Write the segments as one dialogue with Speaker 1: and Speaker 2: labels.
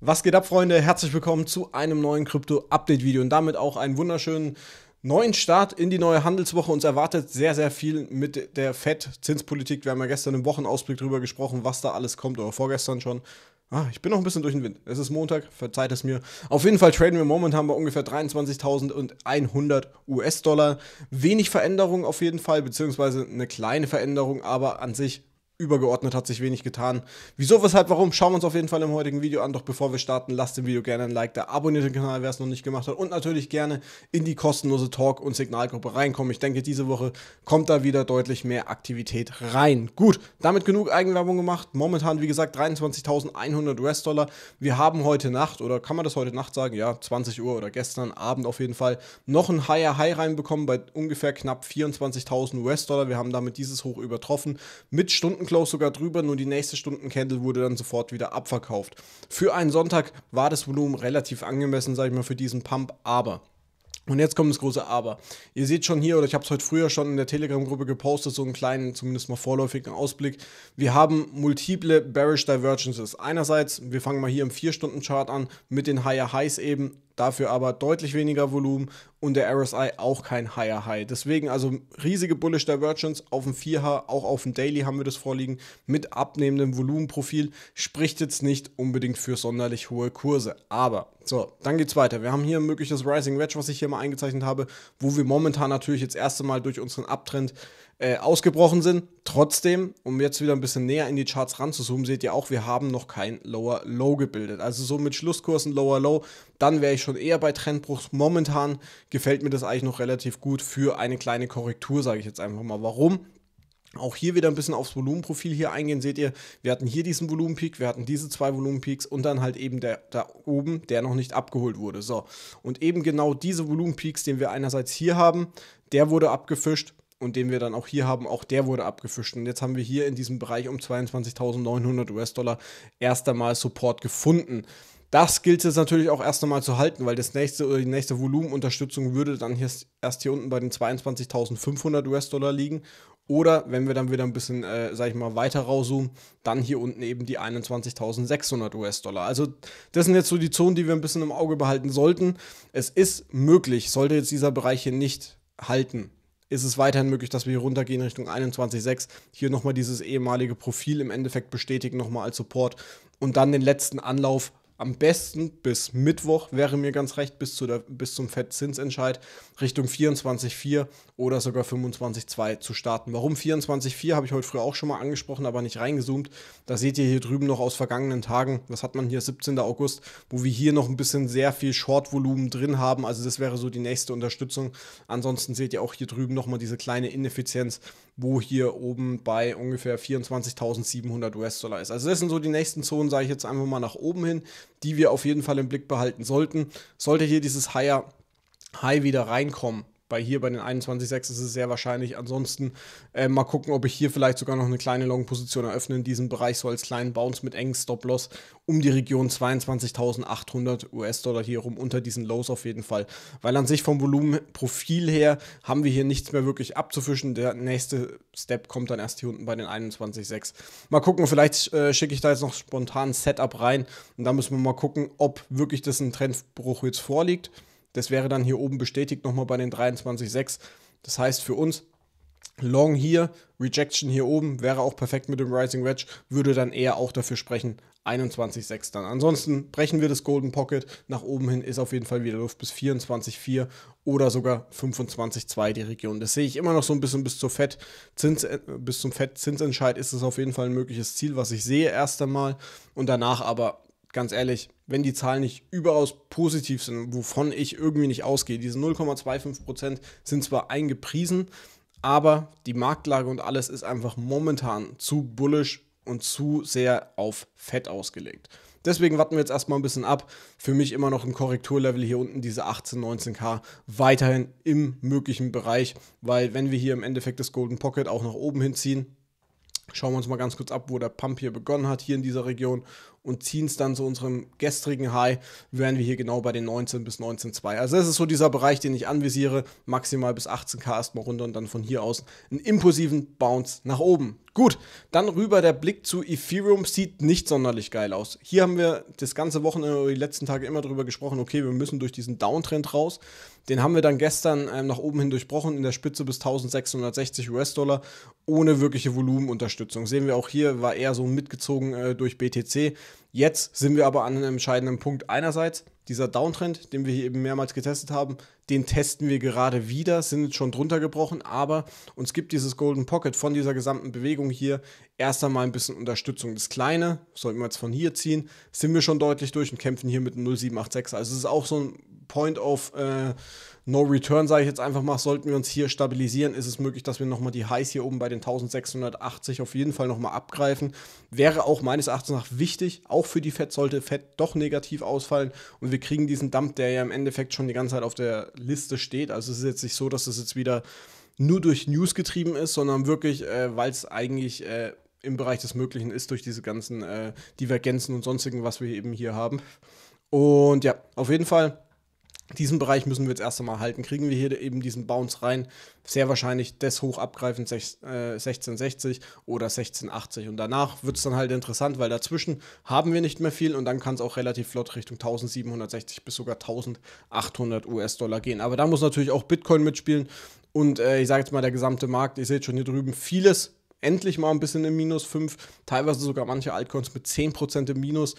Speaker 1: Was geht ab, Freunde? Herzlich willkommen zu einem neuen Krypto-Update-Video und damit auch einen wunderschönen neuen Start in die neue Handelswoche. Uns erwartet sehr, sehr viel mit der FED-Zinspolitik. Wir haben ja gestern im Wochenausblick darüber gesprochen, was da alles kommt, oder vorgestern schon. Ah, ich bin noch ein bisschen durch den Wind. Es ist Montag, verzeiht es mir. Auf jeden Fall traden wir momentan bei ungefähr 23.100 US-Dollar. Wenig Veränderung auf jeden Fall, beziehungsweise eine kleine Veränderung, aber an sich übergeordnet hat sich wenig getan. Wieso, weshalb, warum, schauen wir uns auf jeden Fall im heutigen Video an. Doch bevor wir starten, lasst dem Video gerne ein Like da, abonniert den Kanal, wer es noch nicht gemacht hat und natürlich gerne in die kostenlose Talk- und Signalgruppe reinkommen. Ich denke, diese Woche kommt da wieder deutlich mehr Aktivität rein. Gut, damit genug Eigenwerbung gemacht. Momentan, wie gesagt, 23.100 US-Dollar. Wir haben heute Nacht, oder kann man das heute Nacht sagen? Ja, 20 Uhr oder gestern Abend auf jeden Fall, noch ein higher High reinbekommen bei ungefähr knapp 24.000 US-Dollar. Wir haben damit dieses Hoch übertroffen mit Stunden Stundenclose sogar drüber, nur die nächste Stundencandle wurde dann sofort wieder abverkauft. Für einen Sonntag war das Volumen relativ angemessen, sage ich mal, für diesen Pump, aber und jetzt kommt das große Aber. Ihr seht schon hier, oder ich habe es heute früher schon in der Telegram-Gruppe gepostet, so einen kleinen, zumindest mal vorläufigen Ausblick. Wir haben multiple Bearish Divergences. Einerseits, wir fangen mal hier im 4-Stunden-Chart an, mit den Higher Highs eben dafür aber deutlich weniger Volumen und der RSI auch kein Higher High. Deswegen also riesige Bullish Divergence auf dem 4H, auch auf dem Daily haben wir das vorliegen, mit abnehmendem Volumenprofil, spricht jetzt nicht unbedingt für sonderlich hohe Kurse. Aber, so, dann geht's weiter. Wir haben hier ein mögliches Rising Wedge, was ich hier mal eingezeichnet habe, wo wir momentan natürlich jetzt erste Mal durch unseren Abtrend äh, ausgebrochen sind. Trotzdem, um jetzt wieder ein bisschen näher in die Charts ranzuzoomen, seht ihr auch, wir haben noch kein Lower Low gebildet. Also so mit Schlusskursen Lower Low, dann wäre ich schon eher bei Trendbruchs. Momentan gefällt mir das eigentlich noch relativ gut für eine kleine Korrektur, sage ich jetzt einfach mal. Warum? Auch hier wieder ein bisschen aufs Volumenprofil hier eingehen. Seht ihr, wir hatten hier diesen Volumenpeak, wir hatten diese zwei Volumenpeaks und dann halt eben der da oben, der noch nicht abgeholt wurde. So, und eben genau diese Volumenpeaks, den wir einerseits hier haben, der wurde abgefischt und den wir dann auch hier haben, auch der wurde abgefischt. Und jetzt haben wir hier in diesem Bereich um 22.900 US-Dollar erst einmal Support gefunden. Das gilt es natürlich auch erst einmal zu halten, weil das nächste oder äh, die nächste Volumenunterstützung würde dann hier, erst hier unten bei den 22.500 US-Dollar liegen. Oder wenn wir dann wieder ein bisschen, äh, sag ich mal, weiter rauszoomen, dann hier unten eben die 21.600 US-Dollar. Also das sind jetzt so die Zonen, die wir ein bisschen im Auge behalten sollten. Es ist möglich, sollte jetzt dieser Bereich hier nicht halten ist es weiterhin möglich, dass wir hier runtergehen Richtung 21.6. Hier nochmal dieses ehemalige Profil im Endeffekt bestätigen, nochmal als Support und dann den letzten Anlauf am besten bis Mittwoch wäre mir ganz recht, bis, zu der, bis zum FED-Zinsentscheid Richtung 24,4 oder sogar 25,2 zu starten. Warum 24,4 habe ich heute früh auch schon mal angesprochen, aber nicht reingezoomt. Da seht ihr hier drüben noch aus vergangenen Tagen, was hat man hier, 17. August, wo wir hier noch ein bisschen sehr viel Short-Volumen drin haben. Also das wäre so die nächste Unterstützung. Ansonsten seht ihr auch hier drüben nochmal diese kleine Ineffizienz, wo hier oben bei ungefähr 24.700 US-Dollar ist. Also das sind so die nächsten Zonen, sage ich jetzt einfach mal nach oben hin die wir auf jeden Fall im Blick behalten sollten. Sollte hier dieses Higher High wieder reinkommen, bei hier bei den 21,6 ist es sehr wahrscheinlich. Ansonsten äh, mal gucken, ob ich hier vielleicht sogar noch eine kleine Long-Position eröffne in diesem Bereich, so als kleinen Bounce mit engen Stop-Loss um die Region 22.800 US-Dollar hier rum, unter diesen Lows auf jeden Fall. Weil an sich vom Volumenprofil her haben wir hier nichts mehr wirklich abzufischen. Der nächste Step kommt dann erst hier unten bei den 21,6. Mal gucken, vielleicht äh, schicke ich da jetzt noch spontan ein Setup rein und da müssen wir mal gucken, ob wirklich das ein Trendbruch jetzt vorliegt. Das wäre dann hier oben bestätigt nochmal bei den 23,6. Das heißt für uns, Long hier, Rejection hier oben, wäre auch perfekt mit dem Rising Wedge, würde dann eher auch dafür sprechen, 21,6 dann. Ansonsten brechen wir das Golden Pocket, nach oben hin ist auf jeden Fall wieder Luft bis 24,4 oder sogar 25,2 die Region. Das sehe ich immer noch so ein bisschen bis, zur Fett Zins, äh, bis zum Fett-Zinsentscheid ist es auf jeden Fall ein mögliches Ziel, was ich sehe erst einmal und danach aber ganz ehrlich, wenn die Zahlen nicht überaus positiv sind, wovon ich irgendwie nicht ausgehe, diese 0,25 Prozent sind zwar eingepriesen, aber die Marktlage und alles ist einfach momentan zu bullisch und zu sehr auf Fett ausgelegt. Deswegen warten wir jetzt erstmal ein bisschen ab. Für mich immer noch ein Korrekturlevel hier unten, diese 18, 19k, weiterhin im möglichen Bereich, weil wenn wir hier im Endeffekt das Golden Pocket auch nach oben hinziehen, schauen wir uns mal ganz kurz ab, wo der Pump hier begonnen hat, hier in dieser Region und ziehen es dann zu unserem gestrigen High, wären wir hier genau bei den 19 bis 19,2. Also das ist so dieser Bereich, den ich anvisiere, maximal bis 18k erstmal runter und dann von hier aus einen impulsiven Bounce nach oben. Gut, dann rüber der Blick zu Ethereum sieht nicht sonderlich geil aus. Hier haben wir das ganze Wochenende oder die letzten Tage immer drüber gesprochen, okay, wir müssen durch diesen Downtrend raus. Den haben wir dann gestern ähm, nach oben hin durchbrochen, in der Spitze bis 1660 US-Dollar, ohne wirkliche Volumenunterstützung. Sehen wir auch hier, war eher so mitgezogen äh, durch BTC. Jetzt sind wir aber an einem entscheidenden Punkt. Einerseits dieser Downtrend, den wir hier eben mehrmals getestet haben, den testen wir gerade wieder, sind jetzt schon drunter gebrochen, aber uns gibt dieses Golden Pocket von dieser gesamten Bewegung hier erst einmal ein bisschen Unterstützung. Das Kleine, sollten wir jetzt von hier ziehen, sind wir schon deutlich durch und kämpfen hier mit 0,786. Also es ist auch so ein Point of äh, No Return, sage ich jetzt einfach mal, sollten wir uns hier stabilisieren, ist es möglich, dass wir nochmal die Highs hier oben bei den 1680 auf jeden Fall nochmal abgreifen. Wäre auch meines Erachtens nach wichtig, auch für die FED sollte FED doch negativ ausfallen und wir kriegen diesen Dump, der ja im Endeffekt schon die ganze Zeit auf der Liste steht. Also es ist jetzt nicht so, dass es jetzt wieder nur durch News getrieben ist, sondern wirklich, äh, weil es eigentlich... Äh, im Bereich des Möglichen ist durch diese ganzen äh, Divergenzen und sonstigen, was wir eben hier haben. Und ja, auf jeden Fall diesen Bereich müssen wir jetzt erst einmal halten. Kriegen wir hier eben diesen Bounce rein, sehr wahrscheinlich des hoch abgreifend 1660 äh, oder 1680. Und danach wird es dann halt interessant, weil dazwischen haben wir nicht mehr viel und dann kann es auch relativ flott Richtung 1760 bis sogar 1800 US-Dollar gehen. Aber da muss natürlich auch Bitcoin mitspielen und äh, ich sage jetzt mal der gesamte Markt. Ihr seht schon hier drüben, vieles endlich mal ein bisschen im Minus 5, teilweise sogar manche Altcoins mit 10% im Minus.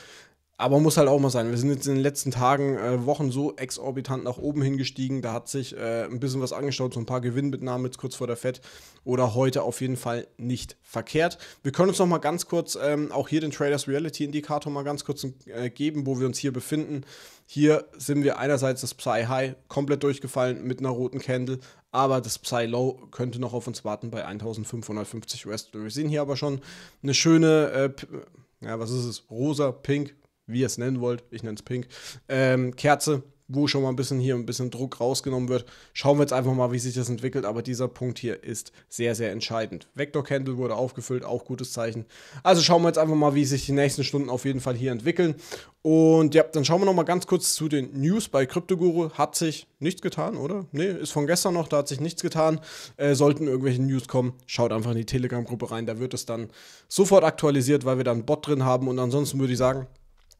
Speaker 1: Aber muss halt auch mal sein. Wir sind jetzt in den letzten Tagen, äh, Wochen so exorbitant nach oben hingestiegen. Da hat sich äh, ein bisschen was angeschaut, so ein paar Gewinnmitnahmen jetzt kurz vor der FED oder heute auf jeden Fall nicht verkehrt. Wir können uns noch mal ganz kurz ähm, auch hier den Traders Reality Indikator mal ganz kurz äh, geben, wo wir uns hier befinden. Hier sind wir einerseits das Psy High komplett durchgefallen mit einer roten Candle, aber das Psy Low könnte noch auf uns warten bei 1550 us Wir sehen hier aber schon eine schöne äh, ja, was ist es? Rosa, pink, wie ihr es nennen wollt, ich nenne es pink, ähm, Kerze, wo schon mal ein bisschen hier ein bisschen Druck rausgenommen wird. Schauen wir jetzt einfach mal, wie sich das entwickelt, aber dieser Punkt hier ist sehr, sehr entscheidend. Vector Candle wurde aufgefüllt, auch gutes Zeichen. Also schauen wir jetzt einfach mal, wie sich die nächsten Stunden auf jeden Fall hier entwickeln. Und ja, dann schauen wir noch mal ganz kurz zu den News bei CryptoGuru. Hat sich nichts getan, oder? Nee, ist von gestern noch, da hat sich nichts getan. Äh, sollten irgendwelche News kommen, schaut einfach in die Telegram-Gruppe rein, da wird es dann sofort aktualisiert, weil wir da einen Bot drin haben. Und ansonsten würde ich sagen,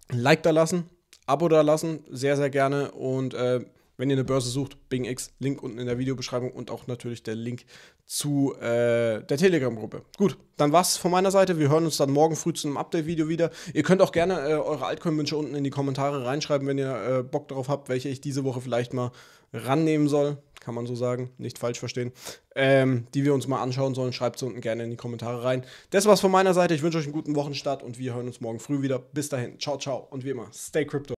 Speaker 1: Like da lassen, Abo da lassen, sehr, sehr gerne. Und äh, wenn ihr eine Börse sucht, BingX, Link unten in der Videobeschreibung und auch natürlich der Link zu äh, der Telegram-Gruppe. Gut, dann war's von meiner Seite. Wir hören uns dann morgen früh zu einem Update-Video wieder. Ihr könnt auch gerne äh, eure Altcoin-Wünsche unten in die Kommentare reinschreiben, wenn ihr äh, Bock darauf habt, welche ich diese Woche vielleicht mal rannehmen soll kann man so sagen, nicht falsch verstehen, ähm, die wir uns mal anschauen sollen. Schreibt sie unten gerne in die Kommentare rein. Das war's von meiner Seite. Ich wünsche euch einen guten Wochenstart und wir hören uns morgen früh wieder. Bis dahin, ciao, ciao und wie immer, stay crypto.